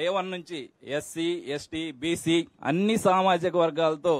Day one నుంచి SC ST BC అన్ని సామాజిక వర్గాలతో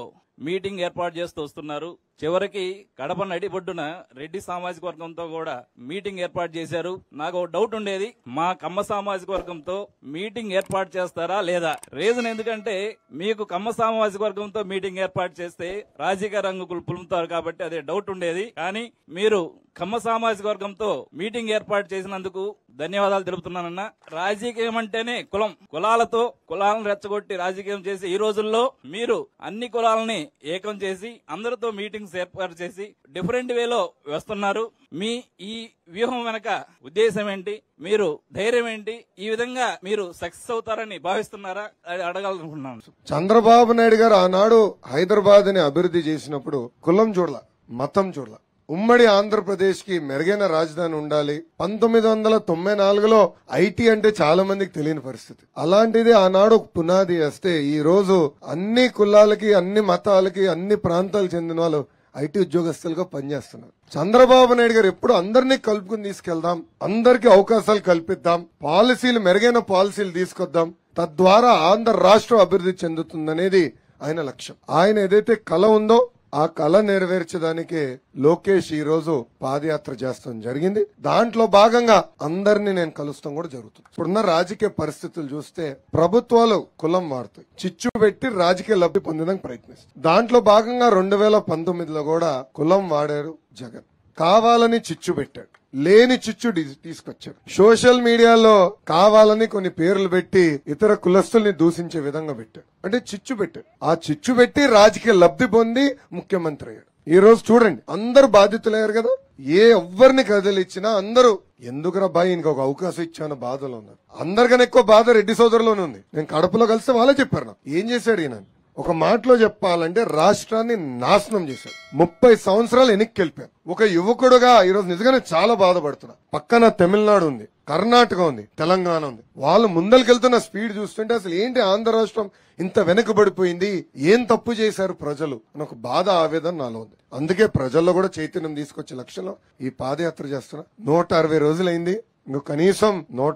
మీటింగ్ ఏర్పాటు చేస్తూ వస్తున్నారు చివరికి కడప నడిబొడ్డున రెడ్డి సామాజిక వర్గంతో కూడా మీటింగ్ ఏర్పాటు చేశారు నాకు డౌట్ ఉండేది మా కమ్మ సామాజిక వర్గంతో మీటింగ్ ఏర్పాటు చేస్తారా లేదా రీజన్ ఎందుకంటే మీకు కమ్మ సామాజిక వర్గంతో మీటింగ్ ఏర్పాటు చేస్తే రాజకీయ రంగుకులు పులుముతారు కాబట్టి అదే డౌట్ ఉండేది కానీ మీరు కమ్మ సామాజిక వర్గంతో మీటింగ్ ఏర్పాటు చేసినందుకు ధన్యవాదాలు తెలుపుతున్నానన్న రాజకీయం అంటేనే కులం కులాలతో కులాలను రెచ్చగొట్టి రాజకీయం చేసి ఈ రోజుల్లో మీరు అన్ని కులాలని ఏకం చేసి అందరితో మీటింగ్స్ ఏర్పాటు చేసి డిఫరెంట్ వేలో వస్తున్నారు మీ ఈ వ్యూహం వెనక ఉద్దేశం ఏంటి మీరు ధైర్యం ఏంటి ఈ విధంగా మీరు సక్సెస్ అవుతారని భావిస్తున్నారా అడగాలనుకుంటున్నాను చంద్రబాబు నాయుడు గారు ఆనాడు హైదరాబాద్ ని అభివృద్ధి చేసినప్పుడు కులం చూడలా మతం చూడాల ఉమ్మడి ఆంధ్రప్రదేశ్కి మెరుగైన రాజధాని ఉండాలి పంతొమ్మిది వందల తొంభై నాలుగులో ఐటీ అంటే చాలా మందికి తెలియని పరిస్థితి అలాంటిది ఆనాడు పునాది వేస్తే ఈ రోజు అన్ని కులాలకి అన్ని మతాలకి అన్ని ప్రాంతాలకు చెందిన వాళ్ళు ఐటీ ఉద్యోగస్తులుగా పనిచేస్తున్నారు చంద్రబాబు నాయుడు గారు ఎప్పుడు అందరినీ కలుపుకుని తీసుకెళ్దాం అందరికి అవకాశాలు కల్పిద్దాం పాలసీలు మెరుగైన పాలసీలు తీసుకొద్దాం తద్వారా ఆంధ్ర రాష్ట్రం అభివృద్ధి చెందుతుందనేది ఆయన లక్ష్యం ఆయన ఏదైతే కళ ఉందో ఆ కళ నెరవేర్చడానికే లోకేష్ ఈ రోజు పాదయాత్ర చేస్తాం జరిగింది దాంట్లో భాగంగా అందరినీ నేను కలుస్తాం కూడా జరుగుతుంది ఇప్పుడున్న రాజకీయ పరిస్థితులు చూస్తే ప్రభుత్వాలు కులం మారుతాయి చిచ్చు పెట్టి రాజకీయ లబ్ధి పొందడానికి ప్రయత్నిస్తాయి దాంట్లో భాగంగా రెండు వేల పంతొమ్మిదిలో కూడా కులం వాడారు జగన్ కావాలని చిచ్చు పెట్టాడు లేని చిచ్చు తీసుకొచ్చాడు సోషల్ మీడియాలో కావాలని కొన్ని పేర్లు పెట్టి ఇతర కులస్తుల్ని దూషించే విధంగా పెట్టాడు అంటే చిచ్చు పెట్టాడు ఆ చిచ్చు పెట్టి రాజకీయ లబ్ధి పొంది ముఖ్యమంత్రి అయ్యాడు ఈ రోజు చూడండి అందరు బాధితులయ్యారు కదా ఏ ఎవ్వరిని కదిలిచ్చినా అందరూ ఎందుకురా బాయ్ ఇంకొక అవకాశం ఇచ్చాను బాధలో ఉన్నారు అందరికన్నా ఎక్కువ బాధ రెడ్డి సోదరులోనే ఉంది నేను కడపలో కలిస్తే వాళ్ళే చెప్పారు ఏం చేశాడు ఈయన ఒక మాటలో చెప్పాలంటే రాష్ట్రాన్ని నాశనం చేశాడు ముప్పై సంవత్సరాలు వెనక్కి వెళ్ళిపోయాను ఒక యువకుడుగా ఈరోజు నిజంగానే చాలా బాధపడుతున్నా పక్కన తమిళనాడు ఉంది కర్ణాటక ఉంది తెలంగాణ ఉంది వాళ్ళు ముందరికెళ్తున్న స్పీడ్ చూస్తుంటే అసలు ఏంటి ఆంధ్ర రాష్ట్రం ఇంత వెనుకబడిపోయింది ఏం తప్పు చేశారు ప్రజలు అని ఒక బాధ ఆవేదన నాలో ఉంది అందుకే ప్రజల్లో కూడా చైతన్యం తీసుకొచ్చే లక్ష్యంలో ఈ పాదయాత్ర చేస్తున్నా నూట అరవై రోజులైంది నువ్వు కనీసం నూట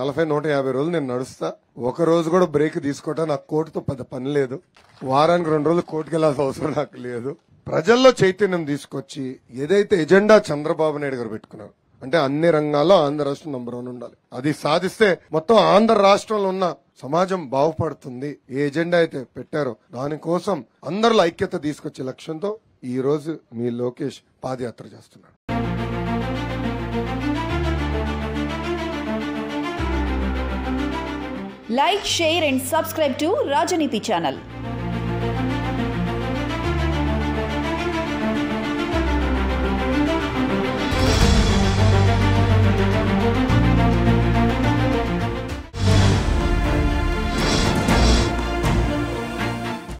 నలభై నూట యాభై రోజులు నేను నడుస్తా ఒక రోజు కూడా బ్రేక్ తీసుకోవటం నాకు కోర్టుతో పెద్ద పని లేదు వారానికి రెండు రోజులు కోర్టుకి వెళ్ళాల్సిన అవసరం నాకు లేదు ప్రజల్లో చైతన్యం తీసుకొచ్చి ఏదైతే ఎజెండా చంద్రబాబు నాయుడు గారు పెట్టుకున్నారు అంటే అన్ని రంగాల్లో ఆంధ్ర రాష్ట్రం నంబర్ వన్ ఉండాలి అది సాధిస్తే మొత్తం ఆంధ్ర రాష్ట్రంలో ఉన్న సమాజం బాగుపడుతుంది ఏ ఎజెండా అయితే పెట్టారో దానికోసం అందరిలో ఐక్యత తీసుకొచ్చే లక్ష్యంతో ఈ రోజు మీ లోకేష్ పాదయాత్ర చేస్తున్నాడు Like, share and subscribe to Rajanithi channel.